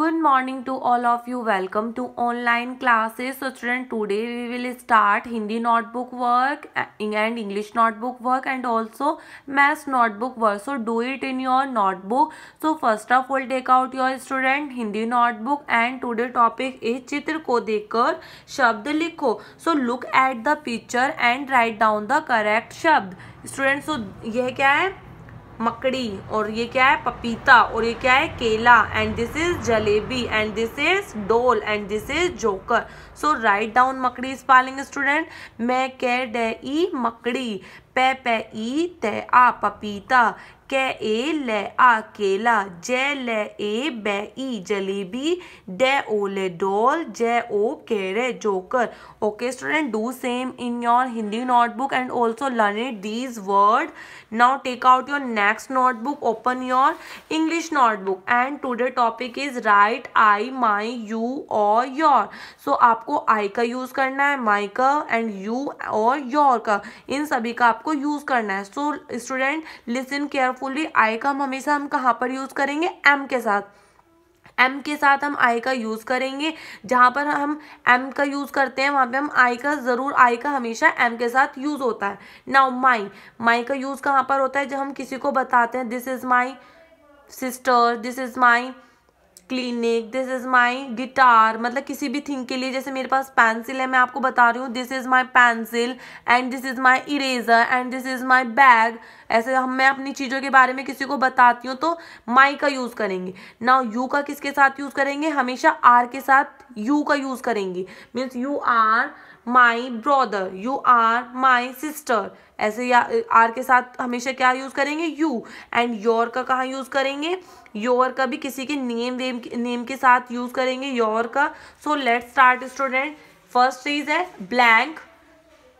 Good morning to all of you welcome to online classes so student today we will start Hindi notebook work and English notebook work and also maths notebook work so do it in your notebook so first of all take out your student Hindi notebook and today topic इस चित्र को देखकर शब्द लिखो so look at the picture and write down the correct शब्द student so यह क्या है मकड़ी और ये क्या है पपीता और ये क्या है केला and this is jalebi and this is doll and this is joker so write down makdi spelling student मैं कै डे ई मकड़ी पे पे ई ते आ पपीता कै ए ल आ केला ज ल ए ब ई जलेबी ड ओ ले डॉल जे ओ केरे joker okay student do same in your Hindi notebook and also learn it these word now take out your next notebook open your English notebook and today topic is write I my you और your so आपको I का use करना है माई का and you और your का इन सभी का आपको यूज़ करना है so student listen careful carefully I का हम हमेशा हम कहाँ पर यूज़ करेंगे एम के साथ एम के साथ हम आई का यूज़ करेंगे जहाँ पर हम एम का यूज़ करते हैं वहाँ पे हम आई का ज़रूर आई का हमेशा एम के साथ यूज़ होता है नाउ माई माई का यूज़ कहाँ पर होता है जब हम किसी को बताते हैं this is my sister this is my clinic this is my guitar मतलब किसी भी थिंग के लिए जैसे मेरे पास पेंसिल है मैं आपको बता रही हूँ this is my pencil and this is my eraser and this is my bag ऐसे हम मैं अपनी चीज़ों के बारे में किसी को बताती हूँ तो माई का यूज़ करेंगे ना यू का किसके साथ यूज़ करेंगे हमेशा आर के साथ यू का यूज़ करेंगे means you are my brother you are my sister ऐसे या आर के साथ हमेशा क्या यूज़ करेंगे यू एंड योर का कहाँ यूज़ करेंगे योर का भी किसी के नेम वेम नेम के साथ यूज़ करेंगे योर का so let start student first चीज़ है blank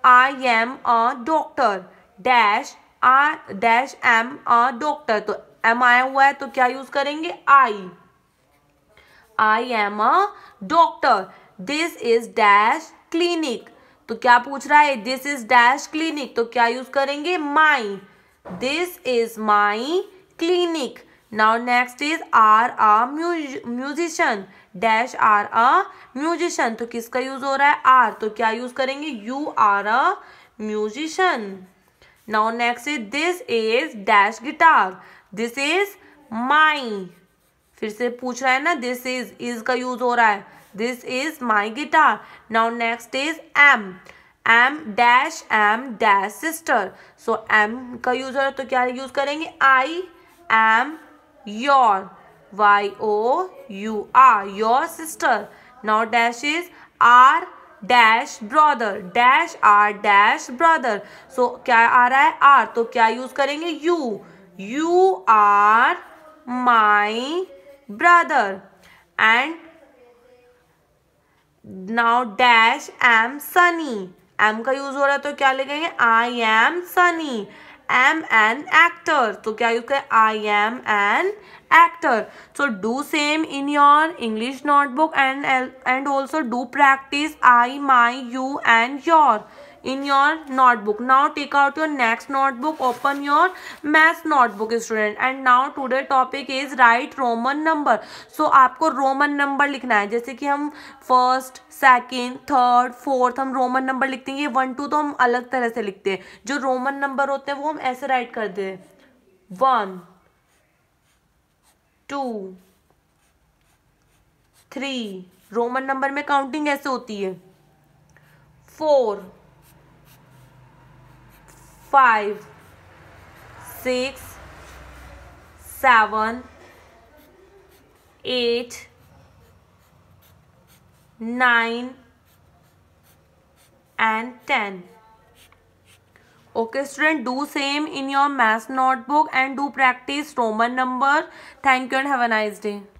I am a doctor dash आ डैश एम अ डॉक्टर तो एम आया हुआ है तो क्या यूज करेंगे I I am a doctor this is dash clinic तो क्या पूछ रहा है दिस इज डैश क्लिनिक तो क्या यूज करेंगे my this is my clinic now next is are a musician dash are a musician तो किसका यूज हो रहा है आर तो क्या यूज करेंगे you are a musician now next is this is dash guitar this is my फिर से पूछ रहा है ना दिस इज इज का यूज हो रहा है this is my guitar now next is m am dash am dash sister so am का यूजर है तो क्या यूज करेंगे I am your Y O U are your sister now dash is are dash brother dash are dash brother so क्या आ रहा है are तो क्या यूज करेंगे you you are my brother and now dash am sunny am का use हो रहा है तो क्या लिखेंगे I am sunny M an actor तो क्या यूज करें I am an actor so do same in your English notebook and and also do practice I my you and your in your notebook now take out your next notebook open your maths notebook student and now today topic is write Roman number so आपको Roman number लिखना है जैसे कि हम first second third fourth हम Roman number लिखते हैं ये वन टू तो हम अलग तरह से लिखते हैं जो रोमन नंबर होते हैं वो हम ऐसे राइट कर दे one two three Roman number में काउंटिंग ऐसे होती है four five, six, seven, eight, nine, and 10. Okay student, do same in your math notebook and do practice Roman number. Thank you and have a nice day.